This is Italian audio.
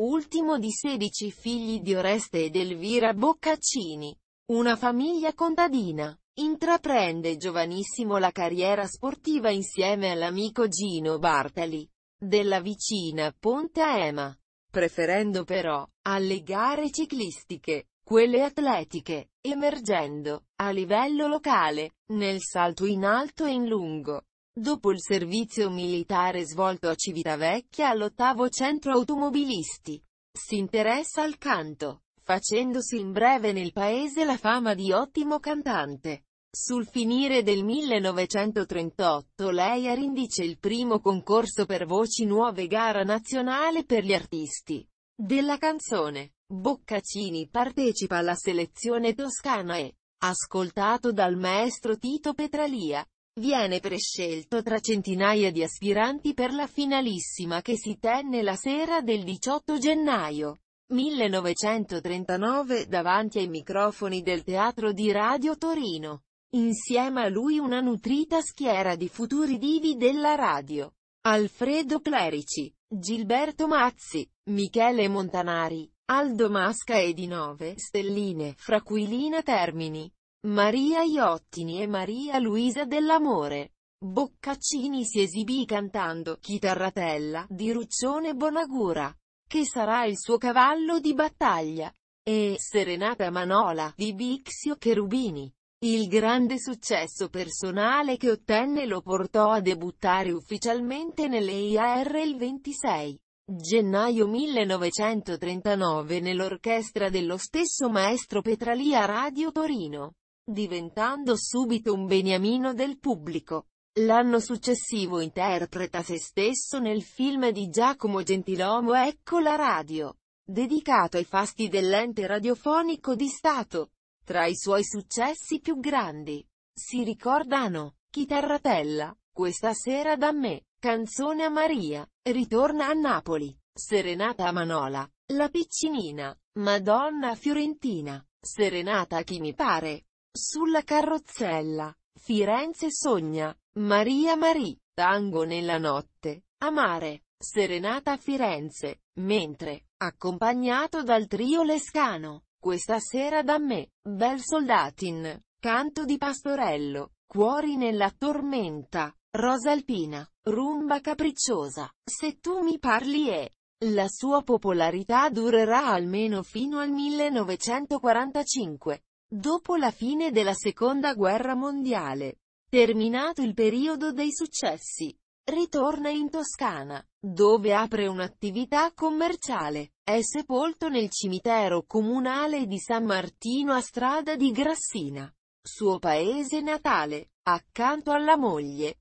Ultimo di 16 figli di Oreste ed Elvira Boccaccini. Una famiglia contadina. Intraprende giovanissimo la carriera sportiva insieme all'amico Gino Bartali, della vicina Ponte Ema, preferendo però, alle gare ciclistiche, quelle atletiche, emergendo, a livello locale, nel salto in alto e in lungo, Dopo il servizio militare svolto a Civitavecchia all'ottavo centro automobilisti, si interessa al canto, facendosi in breve nel paese la fama di ottimo cantante. Sul finire del 1938 lei arindice il primo concorso per voci nuove gara nazionale per gli artisti della canzone. Boccacini partecipa alla selezione toscana e, ascoltato dal maestro Tito Petralia, Viene prescelto tra centinaia di aspiranti per la finalissima che si tenne la sera del 18 gennaio 1939 davanti ai microfoni del teatro di Radio Torino. Insieme a lui una nutrita schiera di futuri divi della radio. Alfredo Clerici, Gilberto Mazzi, Michele Montanari, Aldo Masca e di nove stelline, fra cui Lina Termini, Maria Iottini e Maria Luisa Dell'Amore. Boccaccini si esibì cantando Chitarratella di Ruccione Bonagura, che sarà il suo cavallo di battaglia, e Serenata Manola di Bixio Cherubini. Il grande successo personale che ottenne lo portò a debuttare ufficialmente nelle IAR il 26 gennaio 1939 nell'orchestra dello stesso maestro Petralia Radio Torino diventando subito un beniamino del pubblico. L'anno successivo interpreta se stesso nel film di Giacomo Gentilomo Ecco la radio, dedicato ai fasti dell'ente radiofonico di Stato. Tra i suoi successi più grandi, si ricordano, Chitarratella, Questa sera da me, Canzone a Maria, Ritorna a Napoli, Serenata a Manola, La piccinina, Madonna fiorentina, Serenata a chi mi pare, sulla carrozzella. Firenze sogna. Maria Marie, Tango nella notte. Amare. Serenata a Firenze. Mentre, accompagnato dal trio Lescano. Questa sera da me. Bel Soldatin. Canto di Pastorello. Cuori nella tormenta. Rosa alpina. Rumba capricciosa. Se tu mi parli e... La sua popolarità durerà almeno fino al 1945. Dopo la fine della Seconda Guerra Mondiale, terminato il periodo dei successi, ritorna in Toscana, dove apre un'attività commerciale. È sepolto nel cimitero comunale di San Martino a strada di Grassina, suo paese natale, accanto alla moglie,